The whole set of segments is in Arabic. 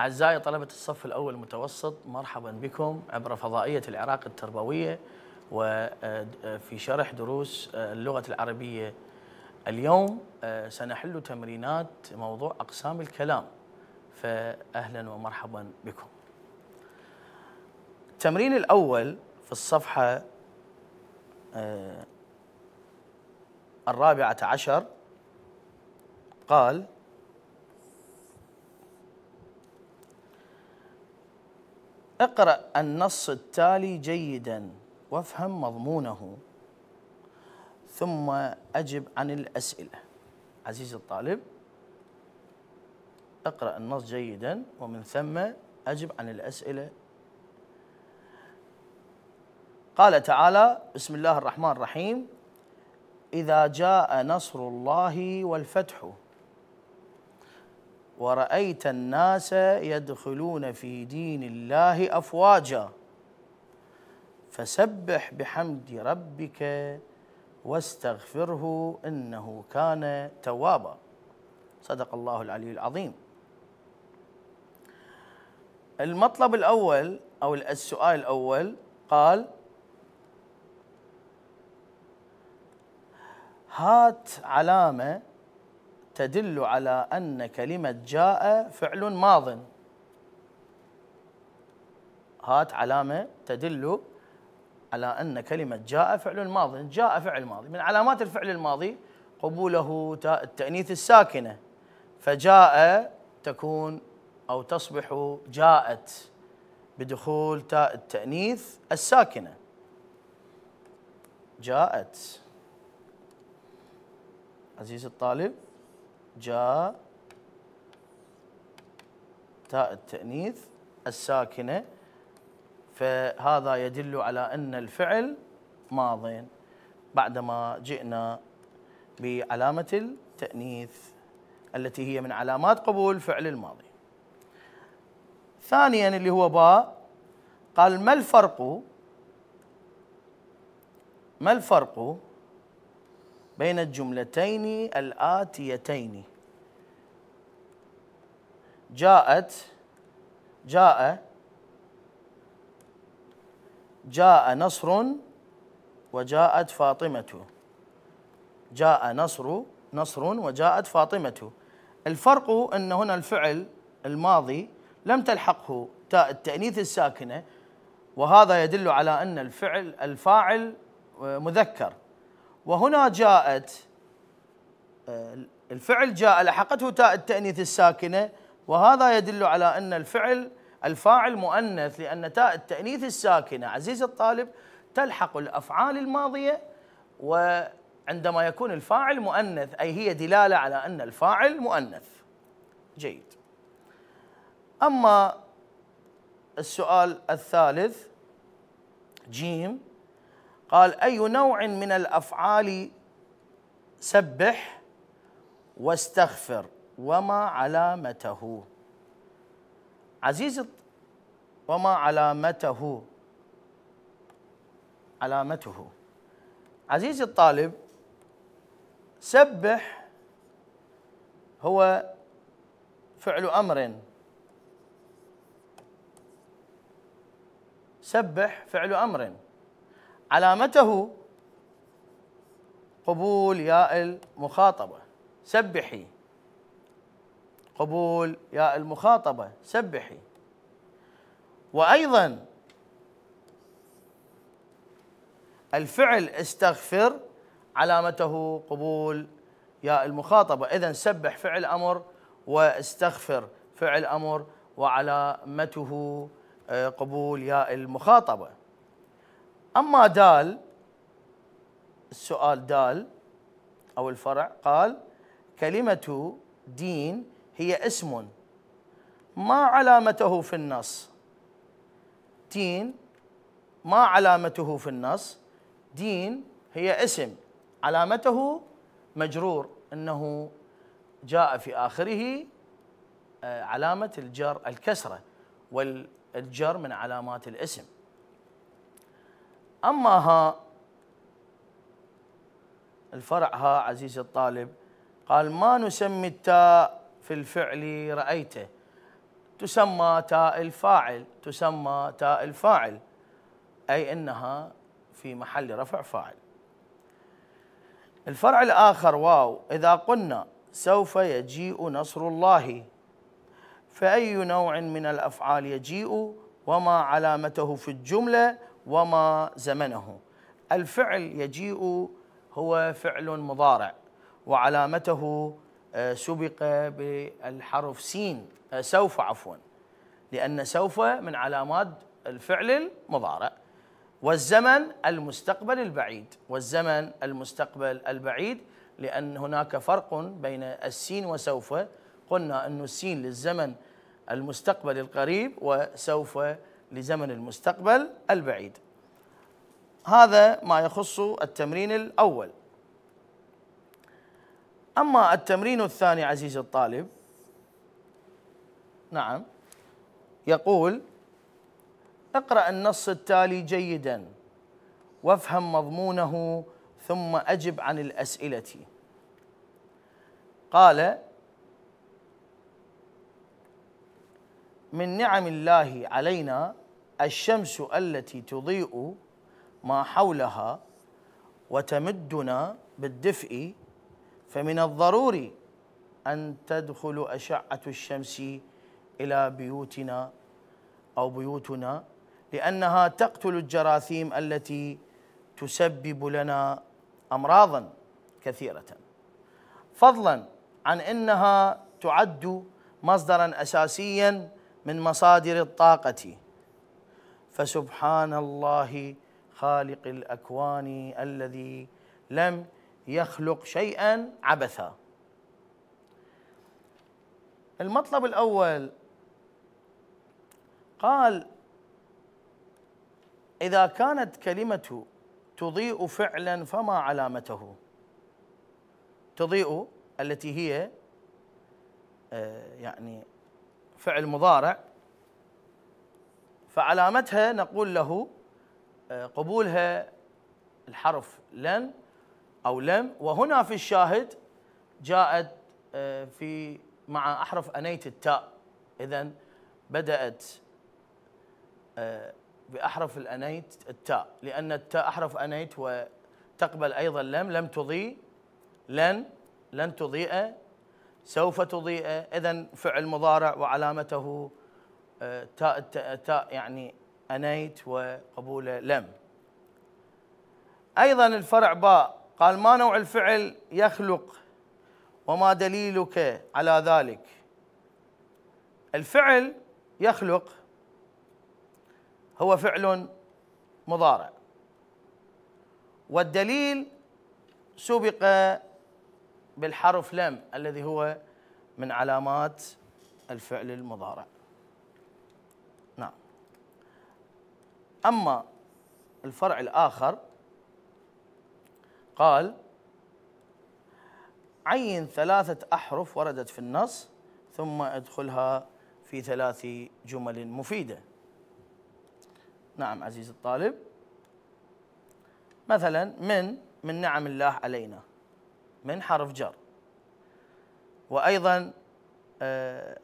أعزائي طلبة الصف الأول المتوسط مرحبا بكم عبر فضائية العراق التربوية وفي آه، شرح دروس آه، اللغة العربية اليوم آه، سنحل تمرينات موضوع أقسام الكلام فأهلا ومرحبا بكم التمرين الأول في الصفحة الرابعة عشر قال اقرأ النص التالي جيدا وافهم مضمونه ثم أجب عن الأسئلة عزيزي الطالب اقرأ النص جيدا ومن ثم أجب عن الأسئلة قال تعالى بسم الله الرحمن الرحيم إذا جاء نصر الله والفتح ورأيت الناس يدخلون في دين الله أفواجا فسبح بحمد ربك واستغفره إنه كان توابا صدق الله العلي العظيم المطلب الأول أو السؤال الأول قال هات علامة تدل على أن كلمة جاء فعل ماض هات علامة تدل على أن كلمة جاء فعل ماض جاء فعل ماضي من علامات الفعل الماضي قبوله التأنيث الساكنة فجاء تكون أو تصبح جاءت بدخول تاء التأنيث الساكنة جاءت عزيزي الطالب جاء تاء التأنيث الساكنة فهذا يدل على أن الفعل ماض بعدما جئنا بعلامة التأنيث التي هي من علامات قبول فعل الماضي ثانيا اللي هو باء قال ما الفرق ما الفرق بين الجملتين الآتيتين جاءت جاء جاء نصر وجاءت فاطمة جاء نصر نصر وجاءت فاطمة الفرق أن هنا الفعل الماضي لم تلحقه تاء التأنيث الساكنة وهذا يدل على أن الفعل الفاعل مذكر وهنا جاءت آه، الفعل جاء لحقته تاء التأنيث الساكنة وهذا يدل على أن الفعل الفاعل مؤنث لأن تاء التأنيث الساكنة عزيز الطالب تلحق الأفعال الماضية وعندما يكون الفاعل مؤنث أي هي دلالة على أن الفاعل مؤنث جيد أما السؤال الثالث جيم قال أي نوع من الأفعال سبح واستغفر وما علامته عزيز وما علامته علامته عزيزي الطالب سبح هو فعل امر سبح فعل امر علامته قبول ياء المخاطبة سبحي قبول ياء المخاطبة سبحي وأيضا الفعل استغفر علامته قبول ياء المخاطبة إذا سبح فعل أمر واستغفر فعل أمر وعلامته آه، قبول ياء المخاطبة أما دال السؤال دال أو الفرع قال كلمة دين هي اسم ما علامته في النص دين ما علامته في النص دين هي اسم علامته مجرور انه جاء في اخره آه، علامه الجر الكسره والجر من علامات الاسم أما ها الفرع ها عزيز الطالب قال ما نسمي التاء في الفعل رأيته تسمى تاء الفاعل تسمى تاء الفاعل أي أنها في محل رفع فاعل الفرع الآخر واو إذا قلنا سوف يجيء نصر الله فأي نوع من الأفعال يجيء وما علامته في الجملة وما زمنه الفعل يجيء هو فعل مضارع وعلامته آه، سبق بالحرف سين آه، سوف عفوا لأن سوف من علامات الفعل المضارع والزمن المستقبل البعيد والزمن المستقبل البعيد لأن هناك فرق بين السين وسوف قلنا أن السين للزمن المستقبل القريب وسوف لزمن المستقبل البعيد هذا ما يخص التمرين الأول أما التمرين الثاني عزيز الطالب نعم يقول اقرأ النص التالي جيدا وافهم مضمونه ثم أجب عن الأسئلة قال من نعم الله علينا الشمس التي تضيء ما حولها وتمدنا بالدفء فمن الضروري ان تدخل اشعه الشمس الى بيوتنا او بيوتنا لانها تقتل الجراثيم التي تسبب لنا امراضا كثيره فضلا عن انها تعد مصدرا اساسيا من مصادر الطاقه فسبحان الله خالق الاكوان الذي لم يخلق شيئا عبثا المطلب الاول قال اذا كانت كلمه تضيء فعلا فما علامته تضيء التي هي آه، يعني فعل مضارع فعلامتها نقول له آه، قبولها الحرف لن أو لم وهنا في الشاهد جاءت آه، في مع أحرف أنيت التاء إذا بدأت آه، بأحرف الأنيت التاء لأن التاء أحرف أنيت وتقبل أيضا لم لم تضيء لن لن تضيء سوف تضيء إذا فعل مضارع وعلامته تاء آه، تاء يعني انيت وقبوله لم ايضا الفرع باء قال ما نوع الفعل يخلق وما دليلك على ذلك الفعل يخلق هو فعل مضارع والدليل سبق بالحرف لم الذي هو من علامات الفعل المضارع أما الفرع الآخر قال عين ثلاثة أحرف وردت في النص ثم ادخلها في ثلاث جمل مفيدة نعم عزيزي الطالب مثلا من من نعم الله علينا من حرف جر وأيضا آه،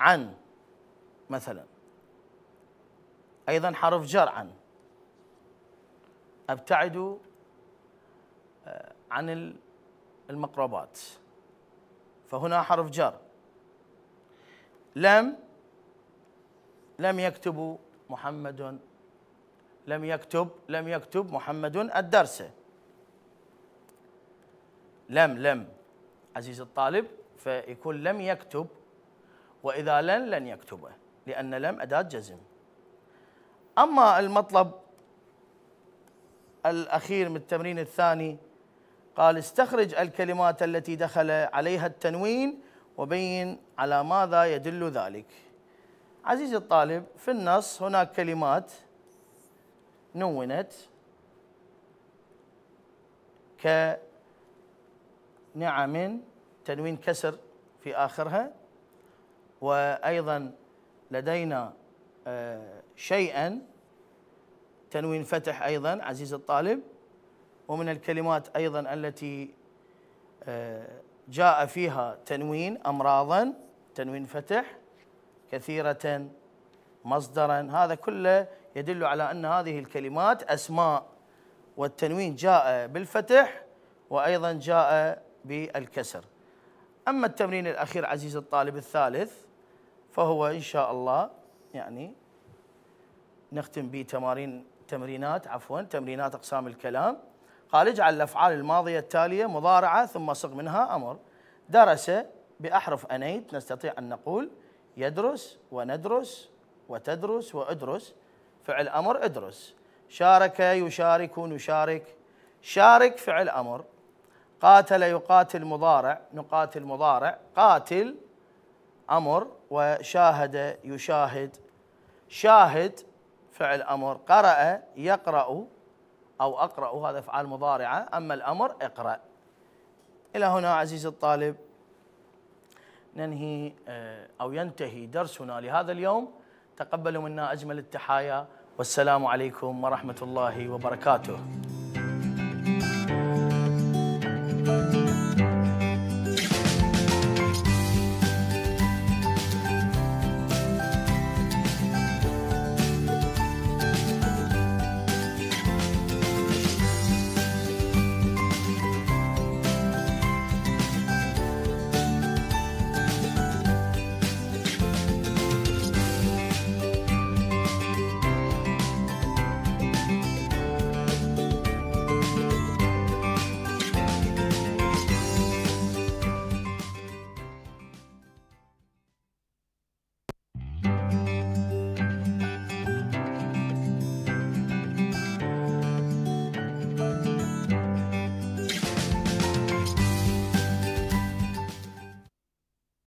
عن مثلا أيضا حرف جر آه، عن أبتعد عن المقربات فهنا حرف جر لم لم يكتب محمد لم يكتب لم يكتب محمد الدرس لم لم عزيز الطالب فيكون لم يكتب وإذا لن لن يكتبه لأن لم أداة جزم أما المطلب الأخير من التمرين الثاني قال استخرج الكلمات التي دخل عليها التنوين وبين على ماذا يدل ذلك عزيزي الطالب في النص هناك كلمات نونت كنعم تنوين كسر في آخرها وأيضا لدينا آه، شيئا تنوين فتح أيضا عزيز الطالب ومن الكلمات أيضا التي آه، جاء فيها تنوين أمراضا تنوين فتح كثيرة مصدرا هذا كله يدل على أن هذه الكلمات أسماء والتنوين جاء بالفتح وأيضا جاء بالكسر أما التمرين الأخير عزيز الطالب الثالث فهو إن شاء الله يعني نختم به تمارين تمرينات عفوا تمرينات اقسام الكلام قال اجعل الافعال الماضيه التاليه مضارعه ثم صغ منها امر درس باحرف انيت نستطيع ان نقول يدرس وندرس وتدرس وادرس فعل امر ادرس شارك يشارك نشارك شارك فعل امر قاتل يقاتل مضارع نقاتل مضارع قاتل امر وشاهد يشاهد شاهد فعل امر قرأ يقرأ او اقرأ هذا افعال مضارعه اما الامر اقرأ الى هنا عزيزي الطالب ننهي آه، او ينتهي درسنا لهذا اليوم تقبلوا منا اجمل التحايا والسلام عليكم ورحمه الله وبركاته